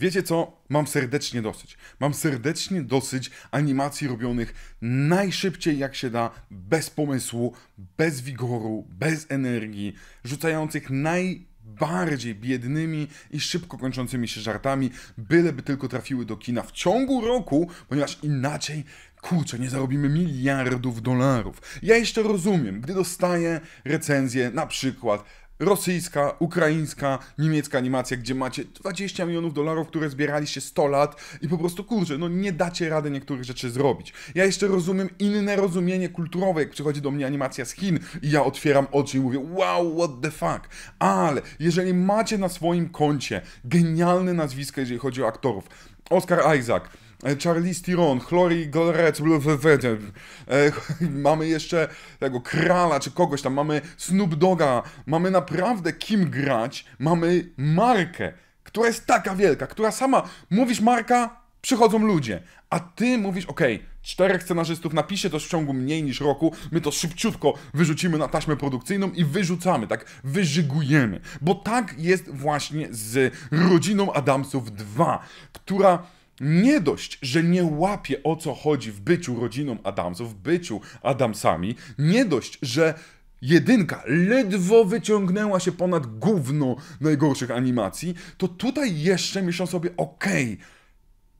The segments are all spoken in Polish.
Wiecie co? Mam serdecznie dosyć. Mam serdecznie dosyć animacji robionych najszybciej jak się da, bez pomysłu, bez wigoru, bez energii, rzucających najbardziej biednymi i szybko kończącymi się żartami, byleby tylko trafiły do kina w ciągu roku, ponieważ inaczej kurczę, nie zarobimy miliardów dolarów. Ja jeszcze rozumiem, gdy dostaję recenzję na przykład rosyjska, ukraińska, niemiecka animacja, gdzie macie 20 milionów dolarów, które zbieraliście 100 lat i po prostu kurczę, no nie dacie rady niektórych rzeczy zrobić. Ja jeszcze rozumiem inne rozumienie kulturowe, jak przychodzi do mnie animacja z Chin i ja otwieram oczy i mówię wow, what the fuck. Ale jeżeli macie na swoim koncie genialne nazwiska, jeżeli chodzi o aktorów, Oscar Isaac, E, Charlie Theron, Chloe Golrec, e, mamy jeszcze tego Krala czy kogoś tam, mamy Snoop Doga, mamy naprawdę kim grać, mamy markę, która jest taka wielka, która sama, mówisz marka, przychodzą ludzie, a ty mówisz, okej, okay, czterech scenarzystów, napiszcie to w ciągu mniej niż roku, my to szybciutko wyrzucimy na taśmę produkcyjną i wyrzucamy, tak wyżygujemy. Bo tak jest właśnie z Rodziną Adamsów 2, która nie dość, że nie łapie o co chodzi w byciu rodziną Adamsów, w byciu Adamsami, nie dość, że jedynka ledwo wyciągnęła się ponad gówno najgorszych animacji, to tutaj jeszcze myślą sobie, okej, okay,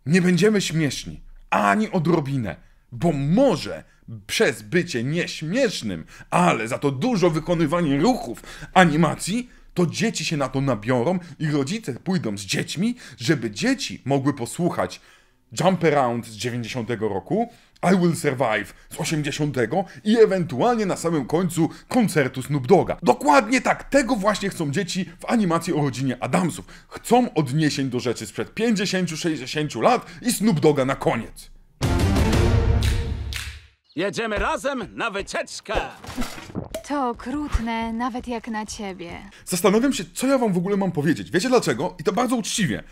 nie będziemy śmieszni, ani odrobinę, bo może przez bycie nieśmiesznym, ale za to dużo wykonywanie ruchów animacji, to dzieci się na to nabiorą i rodzice pójdą z dziećmi, żeby dzieci mogły posłuchać Jump Around z 90 roku, I Will Survive z 80 i ewentualnie na samym końcu koncertu Snoop Dogga. Dokładnie tak, tego właśnie chcą dzieci w animacji o rodzinie Adamsów. Chcą odniesień do rzeczy sprzed 50-60 lat i Snoop Dogga na koniec. Jedziemy razem na wycieczkę! To okrutne, nawet jak na ciebie. Zastanawiam się, co ja wam w ogóle mam powiedzieć. Wiecie dlaczego? I to bardzo uczciwie.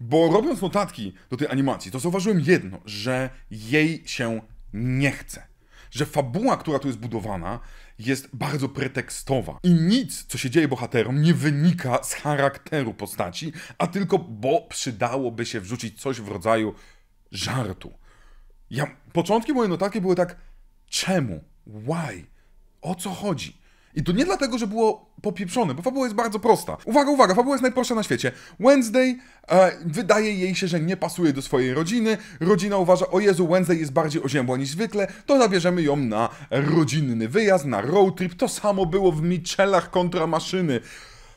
Bo robiąc notatki do tej animacji, to zauważyłem jedno, że jej się nie chce. Że fabuła, która tu jest budowana, jest bardzo pretekstowa. I nic, co się dzieje bohaterom, nie wynika z charakteru postaci, a tylko bo przydałoby się wrzucić coś w rodzaju żartu. Ja, początki moje notatki były tak Czemu? Why? O co chodzi? I to nie dlatego, że było popieprzone, bo fabuła jest bardzo prosta. Uwaga, uwaga, fabuła jest najprostsza na świecie. Wednesday e, wydaje jej się, że nie pasuje do swojej rodziny. Rodzina uważa, o Jezu, Wednesday jest bardziej oziębła niż zwykle, to zabierzemy ją na rodzinny wyjazd, na road trip. To samo było w Michelach kontra maszyny.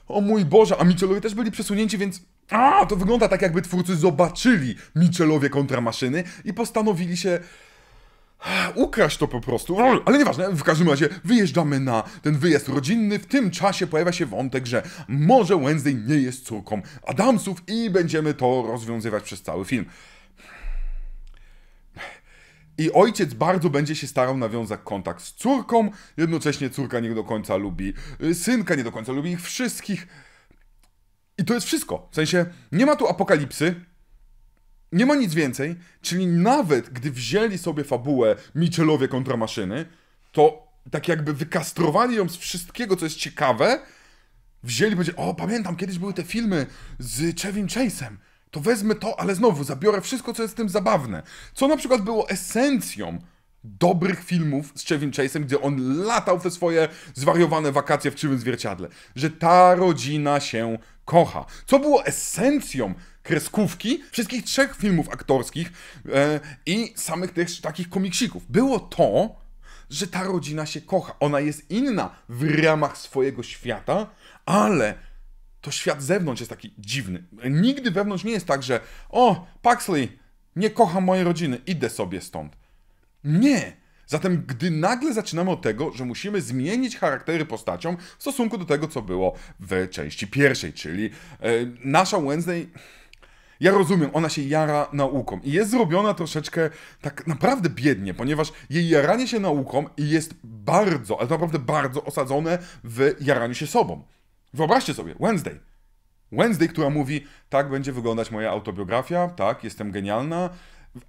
O mój Boże, a Michelowie też byli przesunięci, więc... A, to wygląda tak, jakby twórcy zobaczyli Michelowie kontra maszyny i postanowili się Ukraść to po prostu, ale nieważne, w każdym razie wyjeżdżamy na ten wyjazd rodzinny. W tym czasie pojawia się wątek, że może Wednesday nie jest córką Adamsów i będziemy to rozwiązywać przez cały film. I ojciec bardzo będzie się starał nawiązać kontakt z córką, jednocześnie córka nie do końca lubi y, synka, nie do końca lubi ich wszystkich. I to jest wszystko. W sensie nie ma tu apokalipsy, nie ma nic więcej, czyli nawet gdy wzięli sobie fabułę Michelowie kontra maszyny, to tak jakby wykastrowali ją z wszystkiego, co jest ciekawe, wzięli będzie, o pamiętam, kiedyś były te filmy z Chevy Chase'em, to wezmę to, ale znowu zabiorę wszystko, co jest w tym zabawne. Co na przykład było esencją dobrych filmów z Chevy Chase'em, gdzie on latał w te swoje zwariowane wakacje w czymś zwierciadle. Że ta rodzina się kocha. Co było esencją kreskówki wszystkich trzech filmów aktorskich e, i samych też takich komiksików. Było to, że ta rodzina się kocha. Ona jest inna w ramach swojego świata, ale to świat zewnątrz jest taki dziwny. Nigdy wewnątrz nie jest tak, że o, Paxley, nie kocham mojej rodziny, idę sobie stąd. Nie! Zatem, gdy nagle zaczynamy od tego, że musimy zmienić charaktery postaciom w stosunku do tego, co było w części pierwszej, czyli e, nasza Wednesday ja rozumiem, ona się jara nauką i jest zrobiona troszeczkę tak naprawdę biednie, ponieważ jej jaranie się nauką jest bardzo, ale naprawdę bardzo osadzone w jaraniu się sobą. Wyobraźcie sobie, Wednesday. Wednesday, która mówi, tak będzie wyglądać moja autobiografia, tak, jestem genialna,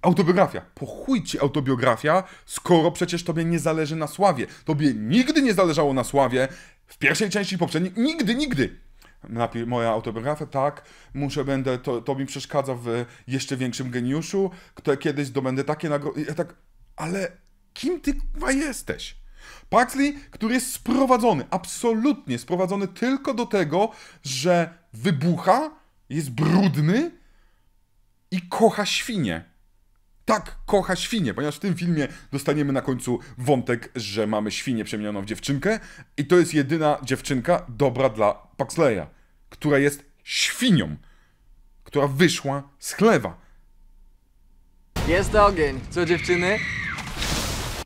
Autobiografia. Po chuj ci autobiografia, skoro przecież tobie nie zależy na sławie. Tobie nigdy nie zależało na sławie. W pierwszej części poprzedniej nigdy, nigdy napi- moja autobiografia, tak, muszę, będę, to, to mi przeszkadza w jeszcze większym geniuszu, kto kiedyś zdobędę takie nagrody, ja tak, ale kim ty kurwa jesteś? Paxley, który jest sprowadzony, absolutnie sprowadzony tylko do tego, że wybucha, jest brudny i kocha świnie tak kocha świnie, ponieważ w tym filmie dostaniemy na końcu wątek, że mamy świnię przemienioną w dziewczynkę i to jest jedyna dziewczynka dobra dla Paxleya, która jest świnią, która wyszła z chlewa. Jest ogień, co dziewczyny?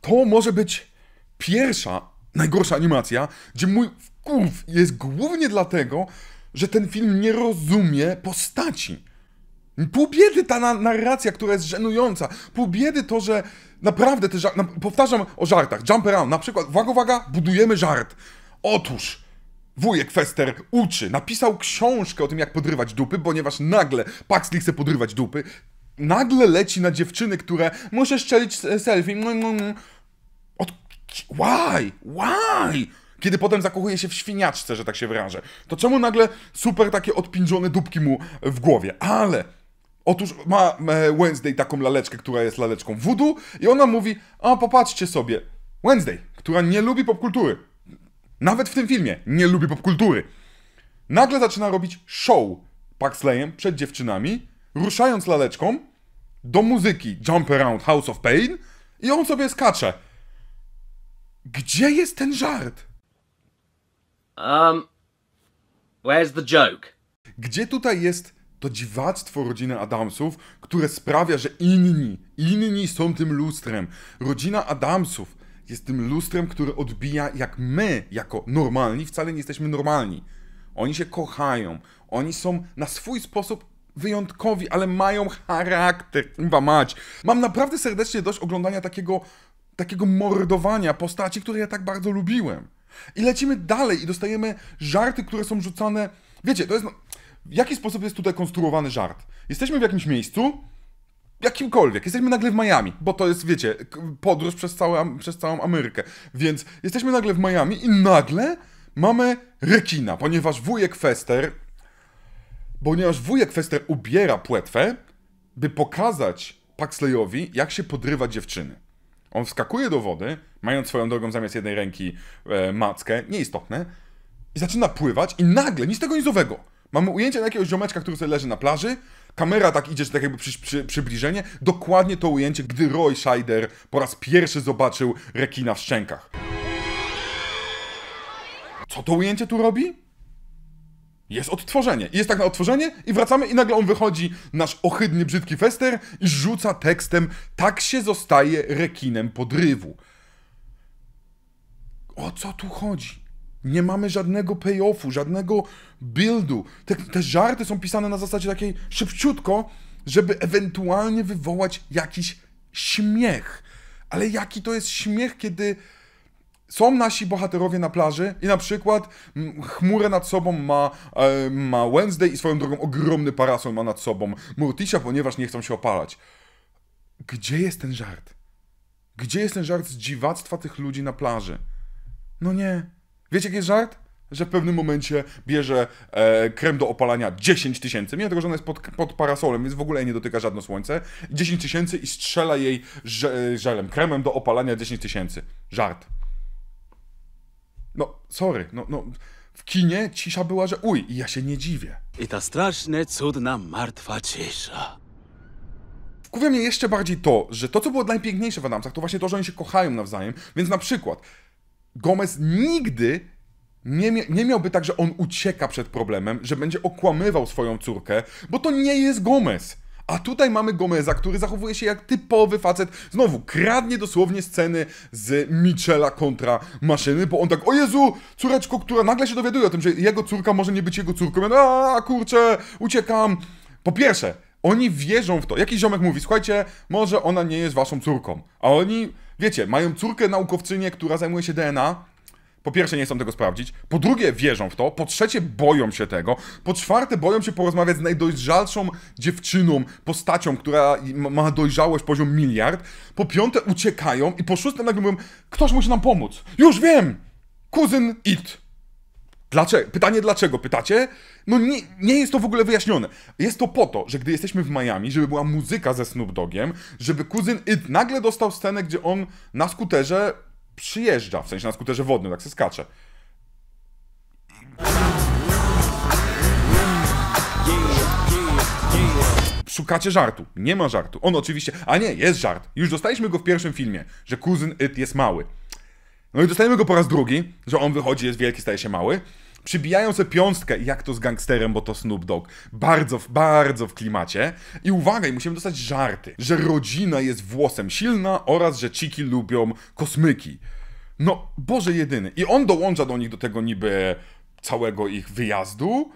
To może być pierwsza, najgorsza animacja, gdzie mój kurw jest głównie dlatego, że ten film nie rozumie postaci Pół biedy ta na narracja, która jest żenująca. Pół biedy to, że naprawdę te żarty... Powtarzam o żartach. Jump around. Na przykład, uwaga, uwaga, budujemy żart. Otóż... Wujek Fester uczy, napisał książkę o tym, jak podrywać dupy, ponieważ nagle Paxley chce podrywać dupy. Nagle leci na dziewczyny, które muszę szczelić selfie. Od... Why? Why? Kiedy potem zakochuje się w świniaczce, że tak się wyrażę. To czemu nagle super takie odpinżone dupki mu w głowie? Ale Otóż ma e, Wednesday taką laleczkę, która jest laleczką voodoo i ona mówi, a popatrzcie sobie, Wednesday, która nie lubi popkultury, nawet w tym filmie nie lubi popkultury, nagle zaczyna robić show Paxleyem przed dziewczynami, ruszając laleczką do muzyki Jump Around House of Pain i on sobie skacze. Gdzie jest ten żart? Um, where's the joke? Gdzie tutaj jest to dziwactwo rodziny Adamsów, które sprawia, że inni, inni są tym lustrem. Rodzina Adamsów jest tym lustrem, które odbija, jak my, jako normalni, wcale nie jesteśmy normalni. Oni się kochają, oni są na swój sposób wyjątkowi, ale mają charakter, kurwa mać. Mam naprawdę serdecznie dość oglądania takiego, takiego mordowania postaci, które ja tak bardzo lubiłem. I lecimy dalej i dostajemy żarty, które są rzucane... Wiecie, to jest... No- w jaki sposób jest tutaj konstruowany żart. Jesteśmy w jakimś miejscu, jakimkolwiek. Jesteśmy nagle w Miami, bo to jest, wiecie, podróż przez, całe, przez całą Amerykę. Więc jesteśmy nagle w Miami i nagle mamy rekina, ponieważ wujek Fester, ponieważ wujek Fester ubiera płetwę, by pokazać Paxleyowi, jak się podrywa dziewczyny. On wskakuje do wody, mając swoją drogą zamiast jednej ręki e, mackę, nieistotne, i zaczyna pływać i nagle, nic tego nic Mamy ujęcie na jakiegoś ziomeczka, który sobie leży na plaży, kamera tak idzie, tak jakby przy, przy, przybliżenie. Dokładnie to ujęcie, gdy Roy Scheider po raz pierwszy zobaczył rekina w szczękach. Co to ujęcie tu robi? Jest odtworzenie. Jest tak na odtworzenie i wracamy i nagle on wychodzi, nasz ohydny, brzydki fester i rzuca tekstem tak się zostaje rekinem podrywu. O co tu chodzi? Nie mamy żadnego payoffu, żadnego buildu. Te, te żarty są pisane na zasadzie takiej szybciutko, żeby ewentualnie wywołać jakiś śmiech. Ale jaki to jest śmiech, kiedy są nasi bohaterowie na plaży i na przykład mm, chmurę nad sobą ma, e, ma Wednesday i swoją drogą ogromny parasol ma nad sobą Morticia, ponieważ nie chcą się opalać. Gdzie jest ten żart? Gdzie jest ten żart z dziwactwa tych ludzi na plaży? No nie, Wiecie, jaki jest żart? Że w pewnym momencie bierze e, krem do opalania 10 tysięcy, mimo tego, że ona jest pod, pod, parasolem, więc w ogóle jej nie dotyka żadne słońce, 10 tysięcy i strzela jej e, żelem, kremem do opalania 10 tysięcy. Żart. No, sorry, no, no. W kinie cisza była, że uj, i ja się nie dziwię. I ta straszne, cudna, martwa cisza. Wkurwia mnie jeszcze bardziej to, że to, co było najpiękniejsze w Adamsach, to właśnie to, że oni się kochają nawzajem. Więc na przykład Gomez nigdy nie, nie miałby tak, że on ucieka przed problemem, że będzie okłamywał swoją córkę, bo to nie jest Gomez. A tutaj mamy Gomeza, który zachowuje się jak typowy facet. Znowu, kradnie dosłownie sceny z Michela kontra maszyny, bo on tak, o Jezu, córeczko, która nagle się dowiaduje o tym, że jego córka może nie być jego córką. Ja, a kurczę, uciekam. Po pierwsze, oni wierzą w to. Jakiś ziomek mówi, słuchajcie, może ona nie jest waszą córką. A oni, wiecie, mają córkę naukowczynię, która zajmuje się DNA. Po pierwsze, nie chcą tego sprawdzić. Po drugie, wierzą w to. Po trzecie, boją się tego. Po czwarte, boją się porozmawiać z najdojrzalszą dziewczyną, postacią, która ma dojrzałość poziom miliard. Po piąte, uciekają. I po szóste, nagle mówią, ktoś musi nam pomóc. Już wiem! Kuzyn It. Dlaczego? Pytanie dlaczego, pytacie? No nie, nie jest to w ogóle wyjaśnione. Jest to po to, że gdy jesteśmy w Miami, żeby była muzyka ze Snoop Dogiem, żeby kuzyn It nagle dostał scenę, gdzie on na skuterze przyjeżdża, w sensie na skuterze wodnym, tak se skacze. Szukacie żartu. Nie ma żartu. On oczywiście... A nie, jest żart. Już dostaliśmy go w pierwszym filmie, że kuzyn It jest mały. No i dostajemy go po raz drugi, że on wychodzi, jest wielki, staje się mały. Przybijają sobie piąstkę, jak to z gangsterem, bo to Snoop Dogg. Bardzo, bardzo w klimacie. I uwaga musimy dostać żarty, że rodzina jest włosem silna oraz, że ciki lubią kosmyki. No, Boże jedyny. I on dołącza do nich do tego niby całego ich wyjazdu.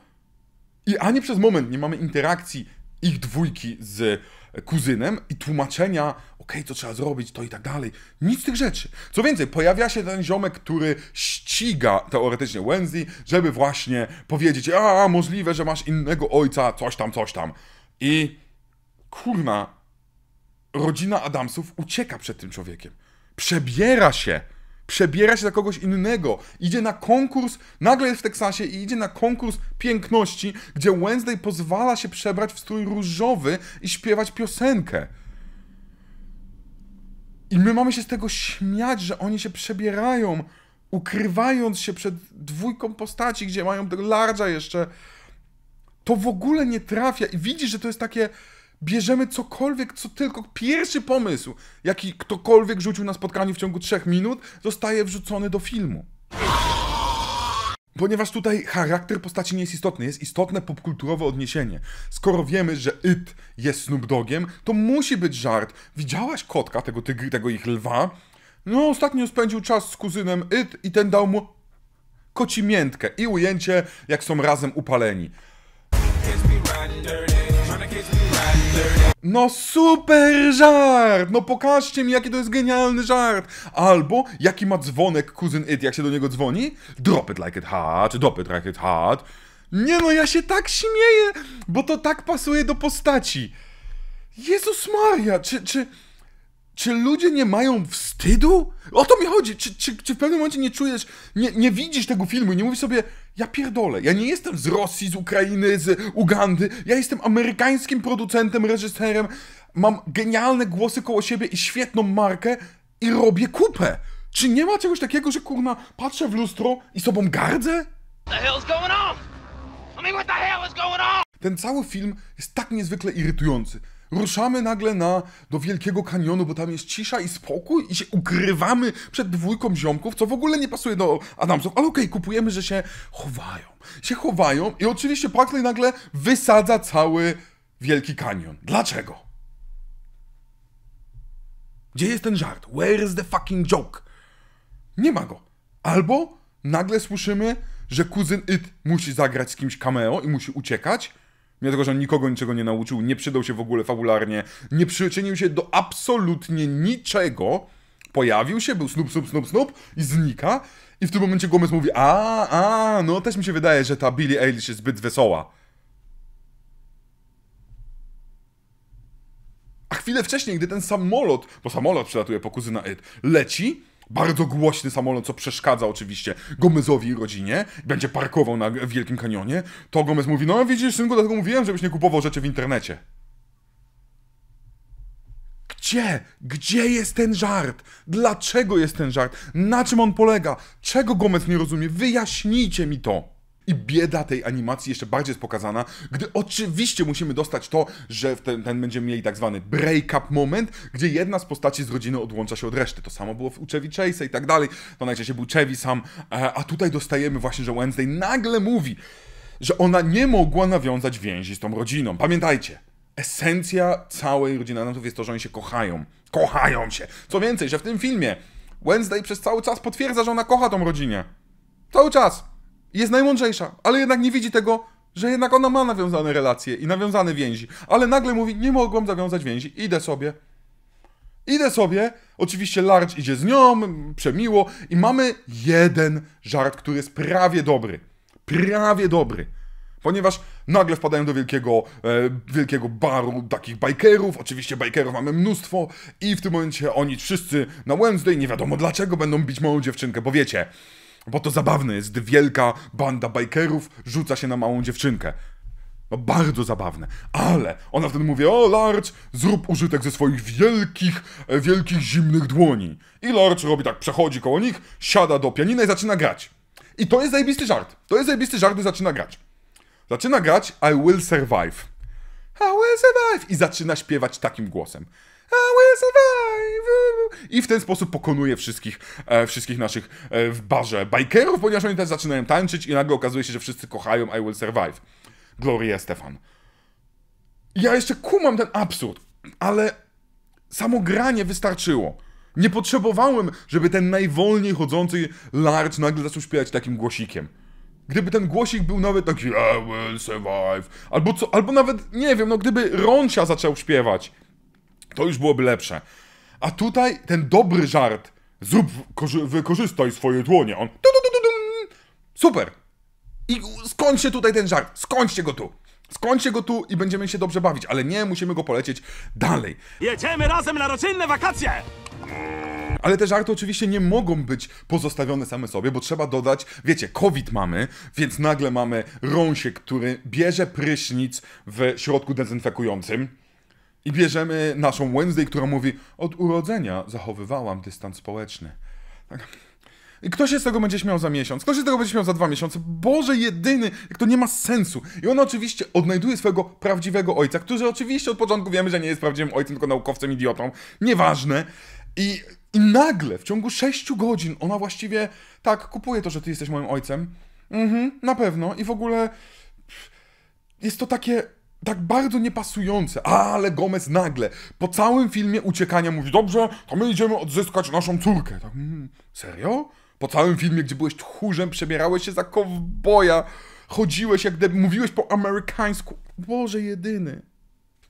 I ani przez moment nie mamy interakcji ich dwójki z kuzynem i tłumaczenia, okej, co trzeba zrobić, to i tak dalej. Nic z tych rzeczy. Co więcej, pojawia się ten ziomek, który ściga teoretycznie Wendy, żeby właśnie powiedzieć, a możliwe, że masz innego ojca, coś tam, coś tam. I kurna, rodzina Adamsów ucieka przed tym człowiekiem. Przebiera się przebiera się za kogoś innego, idzie na konkurs, nagle jest w Teksasie i idzie na konkurs piękności, gdzie Wednesday pozwala się przebrać w strój różowy i śpiewać piosenkę. I my mamy się z tego śmiać, że oni się przebierają, ukrywając się przed dwójką postaci, gdzie mają tego jeszcze. To w ogóle nie trafia i widzisz, że to jest takie Bierzemy cokolwiek, co tylko pierwszy pomysł, jaki ktokolwiek rzucił na spotkaniu w ciągu trzech minut, zostaje wrzucony do filmu. Ponieważ tutaj charakter postaci nie jest istotny, jest istotne popkulturowe odniesienie. Skoro wiemy, że It jest Snoop Dogiem, to musi być żart. Widziałaś kotka, tego tygry, tego ich lwa? No, ostatnio spędził czas z kuzynem It i ten dał mu kocimiętkę i ujęcie, jak są razem upaleni. No super żart! No pokażcie mi, jaki to jest genialny żart! Albo jaki ma dzwonek kuzyn It, jak się do niego dzwoni? Drop it like it hot, drop it like it hot. Nie no, ja się tak śmieję, bo to tak pasuje do postaci. Jezus Maria, czy, czy, czy ludzie nie mają wstydu? O to mi chodzi. Czy, czy, czy w pewnym momencie nie czujesz, nie, nie widzisz tego filmu i nie mówisz sobie, ja pierdolę, ja nie jestem z Rosji, z Ukrainy, z Ugandy, ja jestem amerykańskim producentem, reżyserem, mam genialne głosy koło siebie i świetną markę i robię kupę. Czy nie ma czegoś takiego, że kurna, patrzę w lustro i sobą gardzę? Ten cały film jest tak niezwykle irytujący. Ruszamy nagle na, do Wielkiego Kanionu, bo tam jest cisza i spokój i się ukrywamy przed dwójką ziomków, co w ogóle nie pasuje do Adamsów, ale okej, okay, kupujemy, że się chowają. Się chowają i oczywiście Buckley nagle wysadza cały Wielki Kanion. Dlaczego? Gdzie jest ten żart? Where is the fucking joke? Nie ma go. Albo nagle słyszymy, że kuzyn It musi zagrać z kimś cameo i musi uciekać, Mimo tego, że on nikogo niczego nie nauczył, nie przydał się w ogóle fabularnie, nie przyczynił się do absolutnie niczego, pojawił się, był snup, snup, snup, snup i znika. I w tym momencie Gomez mówi, a, a, no też mi się wydaje, że ta Billie Eilish jest zbyt wesoła. A chwilę wcześniej, gdy ten samolot, bo samolot przylatuje po kuzyna Ed, leci, bardzo głośny samolot, co przeszkadza oczywiście Gomezowi i rodzinie. Będzie parkował na Wielkim Kanionie. To Gomez mówi, no widzisz synku, dlatego mówiłem, żebyś nie kupował rzeczy w internecie. Gdzie? Gdzie jest ten żart? Dlaczego jest ten żart? Na czym on polega? Czego Gomez nie rozumie? Wyjaśnijcie mi to. I bieda tej animacji jeszcze bardziej jest pokazana, gdy oczywiście musimy dostać to, że w ten, ten będziemy mieli tak zwany break-up moment, gdzie jedna z postaci z rodziny odłącza się od reszty. To samo było w Uczewi i tak dalej. To najczęściej był Chevy sam, e, a tutaj dostajemy właśnie, że Wednesday nagle mówi, że ona nie mogła nawiązać więzi z tą rodziną. Pamiętajcie, esencja całej rodziny Adamsów jest to, że oni się kochają. Kochają się. Co więcej, że w tym filmie Wednesday przez cały czas potwierdza, że ona kocha tą rodzinę. Cały czas jest najmądrzejsza, ale jednak nie widzi tego, że jednak ona ma nawiązane relacje i nawiązane więzi. Ale nagle mówi, nie mogłam zawiązać więzi, idę sobie. Idę sobie, oczywiście Large idzie z nią, przemiło i mamy jeden żart, który jest prawie dobry. Prawie dobry. Ponieważ nagle wpadają do wielkiego, e, wielkiego baru takich bajkerów, oczywiście bajkerów mamy mnóstwo i w tym momencie oni wszyscy na Wednesday, nie wiadomo dlaczego, będą bić moją dziewczynkę, bo wiecie, bo to zabawne jest, gdy wielka banda bajkerów rzuca się na małą dziewczynkę. No bardzo zabawne, ale ona wtedy mówi, o Larch, zrób użytek ze swoich wielkich, e, wielkich zimnych dłoni. I Larch robi tak, przechodzi koło nich, siada do pianina i zaczyna grać. I to jest zajebisty żart. To jest zajebisty żart, gdy zaczyna grać. Zaczyna grać I Will Survive. I Will Survive! I zaczyna śpiewać takim głosem. I w ten sposób pokonuje wszystkich, e, wszystkich naszych e, w barze bajkerów, ponieważ oni też zaczynają tańczyć i nagle okazuje się, że wszyscy kochają I Will Survive. Gloria Stefan. Ja jeszcze kumam ten absurd, ale samo granie wystarczyło. Nie potrzebowałem, żeby ten najwolniej chodzący large nagle zaczął śpiewać takim głosikiem. Gdyby ten głosik był nawet taki I will survive, albo co, albo nawet, nie wiem, no gdyby Roncia zaczął śpiewać, to już byłoby lepsze. A tutaj ten dobry żart. Zrób, wykorzystaj swoje dłonie. On. Super. I skończcie tutaj ten żart. Skończcie go tu. Skończcie go tu i będziemy się dobrze bawić, ale nie, musimy go polecieć dalej. Jedziemy razem na rocznicę wakacje! Ale te żarty oczywiście nie mogą być pozostawione same sobie, bo trzeba dodać, wiecie, COVID mamy, więc nagle mamy rąsiek, który bierze prysznic w środku dezynfekującym i bierzemy naszą Wednesday, która mówi: Od urodzenia zachowywałam dystans społeczny. Tak. I kto się z tego będzie śmiał za miesiąc? Kto się z tego będzie śmiał za dwa miesiące? Boże jedyny, jak to nie ma sensu. I on oczywiście odnajduje swojego prawdziwego ojca, który oczywiście od początku wiemy, że nie jest prawdziwym ojcem, tylko naukowcem, idiotą. Nieważne. I, i nagle, w ciągu sześciu godzin, ona właściwie tak kupuje to, że ty jesteś moim ojcem. Mhm, na pewno. I w ogóle jest to takie tak bardzo niepasujące, ale Gomez nagle po całym filmie uciekania mówi: Dobrze, to my idziemy odzyskać naszą córkę. Tak, mm, serio? Po całym filmie, gdzie byłeś tchórzem, przebierałeś się za kowboja, chodziłeś jak gdyby, mówiłeś po amerykańsku. Boże jedyny.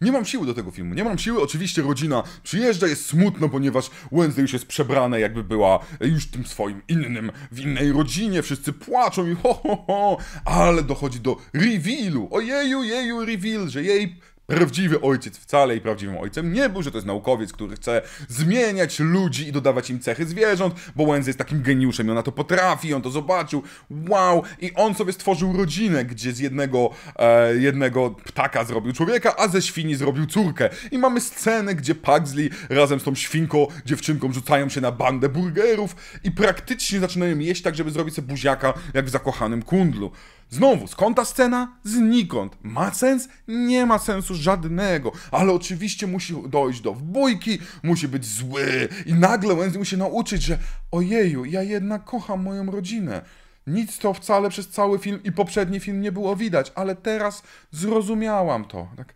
Nie mam siły do tego filmu, nie mam siły. Oczywiście rodzina przyjeżdża, jest smutno, ponieważ Wednesday już jest przebrana, jakby była już tym swoim innym, w innej rodzinie. Wszyscy płaczą i ho, ho, ho. Ale dochodzi do revealu. Ojeju, jeju, reveal, że jej prawdziwy ojciec wcale i prawdziwym ojcem nie był, że to jest naukowiec, który chce zmieniać ludzi i dodawać im cechy zwierząt, bo Łęzy jest takim geniuszem i ona to potrafi, on to zobaczył, wow, i on sobie stworzył rodzinę, gdzie z jednego, e, jednego ptaka zrobił człowieka, a ze świni zrobił córkę. I mamy scenę, gdzie Pugsley razem z tą świnką, dziewczynką rzucają się na bandę burgerów i praktycznie zaczynają jeść tak, żeby zrobić sobie buziaka, jak w zakochanym kundlu. Znowu, skąd ta scena? Znikąd. Ma sens? Nie ma sensu żadnego. Ale oczywiście musi dojść do wbójki, musi być zły i nagle Wednesday musi nauczyć, że ojeju, ja jednak kocham moją rodzinę. Nic to wcale przez cały film i poprzedni film nie było widać, ale teraz zrozumiałam to. Tak.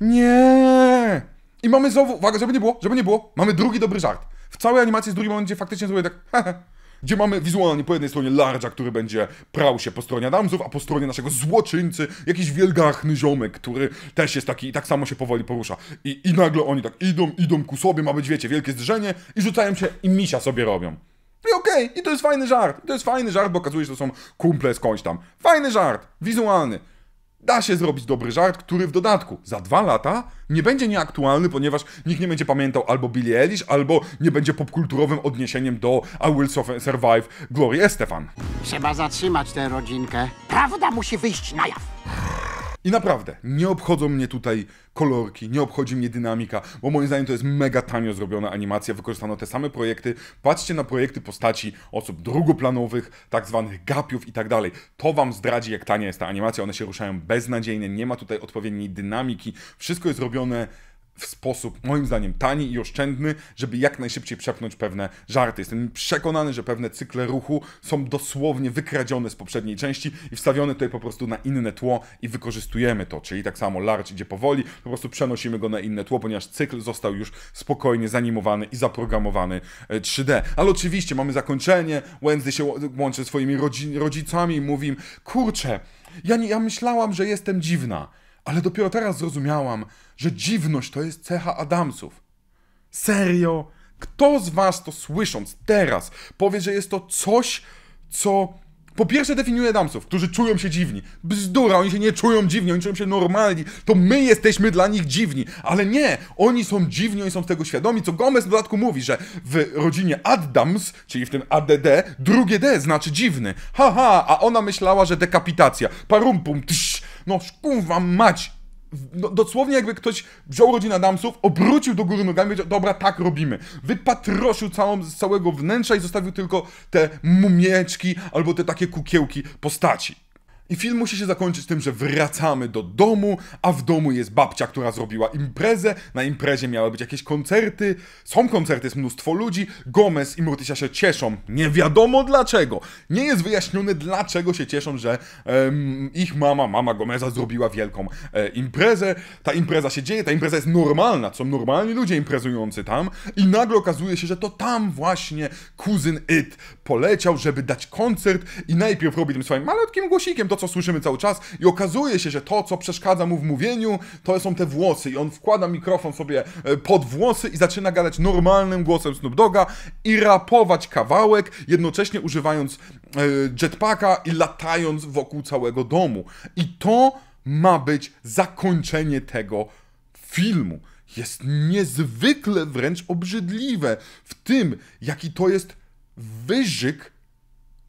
Nie! I mamy znowu, uwaga, żeby nie było, żeby nie było, mamy drugi dobry żart. W całej animacji jest drugim momencie gdzie faktycznie zrobię tak, Gdzie mamy wizualnie po jednej stronie Large'a, który będzie prał się po stronie Adamsów, a po stronie naszego złoczyńcy jakiś wielgachny ziomek, który też jest taki i tak samo się powoli porusza. I, i nagle oni tak idą, idą ku sobie, ma być, wiecie, wielkie zderzenie i rzucają się i misia sobie robią. I okej, okay, i to jest fajny żart. I to jest fajny żart, bo okazuje się, że to są kumple skądś tam. Fajny żart, wizualny da się zrobić dobry żart, który w dodatku za dwa lata nie będzie nieaktualny, ponieważ nikt nie będzie pamiętał albo Billie Eilish, albo nie będzie popkulturowym odniesieniem do I Will Survive Glory Estefan. Trzeba zatrzymać tę rodzinkę. Prawda musi wyjść na jaw. I naprawdę, nie obchodzą mnie tutaj kolorki, nie obchodzi mnie dynamika, bo moim zdaniem to jest mega tanio zrobiona animacja, wykorzystano te same projekty. Patrzcie na projekty postaci osób drugoplanowych, tak zwanych gapiów i tak dalej. To wam zdradzi, jak tania jest ta animacja, one się ruszają beznadziejnie, nie ma tutaj odpowiedniej dynamiki, wszystko jest robione w sposób, moim zdaniem, tani i oszczędny, żeby jak najszybciej przepchnąć pewne żarty. Jestem przekonany, że pewne cykle ruchu są dosłownie wykradzione z poprzedniej części i wstawione tutaj po prostu na inne tło i wykorzystujemy to. Czyli tak samo large idzie powoli, po prostu przenosimy go na inne tło, ponieważ cykl został już spokojnie zanimowany i zaprogramowany 3D. E, Ale oczywiście mamy zakończenie, Wednesday się łączy swoimi rodzicami i mówi im, kurczę, ja, nie, ja myślałam, że jestem dziwna ale dopiero teraz zrozumiałam, że dziwność to jest cecha Adamsów. Serio? Kto z was to słysząc teraz powie, że jest to coś, co po pierwsze definiuje damsów, którzy czują się dziwni. Bzdura, oni się nie czują dziwni, oni czują się normalni. To my jesteśmy dla nich dziwni. Ale nie, oni są dziwni, oni są z tego świadomi, co Gomez w dodatku mówi, że w rodzinie Addams, czyli w tym ADD, drugie D znaczy dziwny. Haha, ha, a ona myślała, że dekapitacja. Parumpum, tsz, no wam mać, no, dosłownie jakby ktoś wziął rodzinę Adamsów, obrócił do góry nogami i powiedział, dobra, tak robimy. Wypatroszył całą, z całego wnętrza i zostawił tylko te mumieczki albo te takie kukiełki postaci. I film musi się zakończyć tym, że wracamy do domu, a w domu jest babcia, która zrobiła imprezę. Na imprezie miały być jakieś koncerty. Są koncerty, jest mnóstwo ludzi. Gomez i Morticia się cieszą. Nie wiadomo dlaczego. Nie jest wyjaśnione, dlaczego się cieszą, że ich mama, mama Gomeza, zrobiła wielką e, imprezę. Ta impreza się dzieje, ta impreza jest normalna. Są normalni ludzie imprezujący tam. I nagle okazuje się, że to tam właśnie kuzyn It poleciał, żeby dać koncert. I najpierw robi tym swoim malutkim głosikiem to, co słyszymy cały czas i okazuje się, że to, co przeszkadza mu w mówieniu, to są te włosy i on wkłada mikrofon sobie e, pod włosy i zaczyna gadać normalnym głosem Snoop Doga i rapować kawałek, jednocześnie używając e, jetpacka i latając wokół całego domu. I to ma być zakończenie tego filmu. Jest niezwykle wręcz obrzydliwe w tym, jaki to jest wyżyk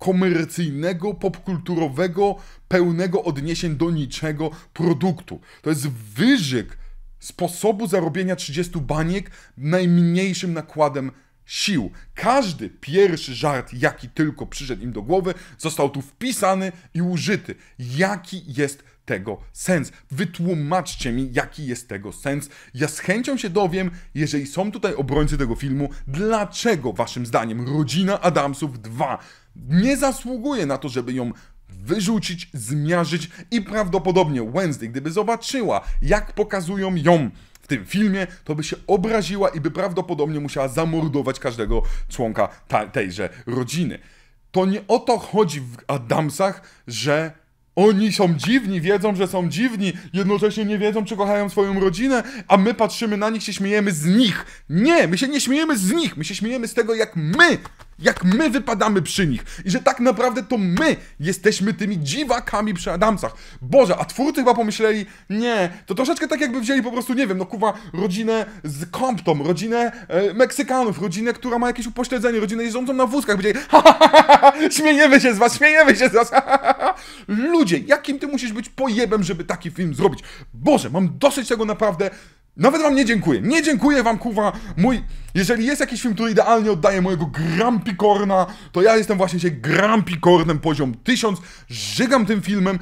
komercyjnego, popkulturowego, pełnego odniesień do niczego produktu. To jest wyżyk sposobu zarobienia 30 baniek najmniejszym nakładem sił. Każdy pierwszy żart, jaki tylko przyszedł im do głowy, został tu wpisany i użyty. Jaki jest tego sens? Wytłumaczcie mi, jaki jest tego sens. Ja z chęcią się dowiem, jeżeli są tutaj obrońcy tego filmu, dlaczego waszym zdaniem Rodzina Adamsów 2 nie zasługuje na to, żeby ją wyrzucić, zmiażyć i prawdopodobnie Wednesday, gdyby zobaczyła, jak pokazują ją w tym filmie, to by się obraziła i by prawdopodobnie musiała zamordować każdego członka tejże rodziny. To nie o to chodzi w Adamsach, że oni są dziwni, wiedzą, że są dziwni, jednocześnie nie wiedzą, czy kochają swoją rodzinę, a my patrzymy na nich, się śmiejemy z nich. Nie, my się nie śmiejemy z nich, my się śmiejemy z tego, jak my jak my wypadamy przy nich i że tak naprawdę to my jesteśmy tymi dziwakami przy Adamsach. Boże, a twórcy chyba pomyśleli, nie, to troszeczkę tak jakby wzięli po prostu, nie wiem, no kuwa, rodzinę z Compton, rodzinę e, Meksykanów, rodzinę, która ma jakieś upośledzenie, rodzinę jeżdżącą na wózkach, będzie ha, ha, ha, ha, śmiejemy się z was, śmiejemy się z was, ha, ha, ha. Ludzie, jakim ty musisz być pojebem, żeby taki film zrobić? Boże, mam dosyć tego naprawdę nawet wam nie dziękuję. Nie dziękuję wam, kuwa. Mój. Jeżeli jest jakiś film, który idealnie oddaje mojego grampikorna, to ja jestem właśnie się grampikornem poziom 1000. Żygam tym filmem.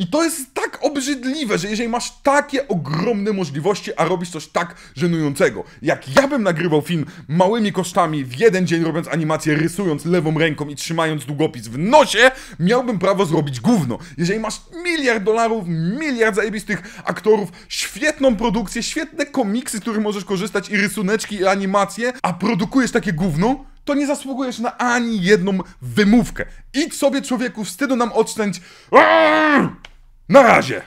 I to jest tak obrzydliwe, że jeżeli masz takie ogromne możliwości, a robisz coś tak żenującego, jak ja bym nagrywał film małymi kosztami, w jeden dzień robiąc animację, rysując lewą ręką i trzymając długopis w nosie, miałbym prawo zrobić gówno. Jeżeli masz miliard dolarów, miliard zajebistych aktorów, świetną produkcję, świetne komiksy, z których możesz korzystać i rysuneczki i animacje, a produkujesz takie gówno, to nie zasługujesz na ani jedną wymówkę. Idź sobie, człowieku, wstydu nam odstęć. Arr! Na razie!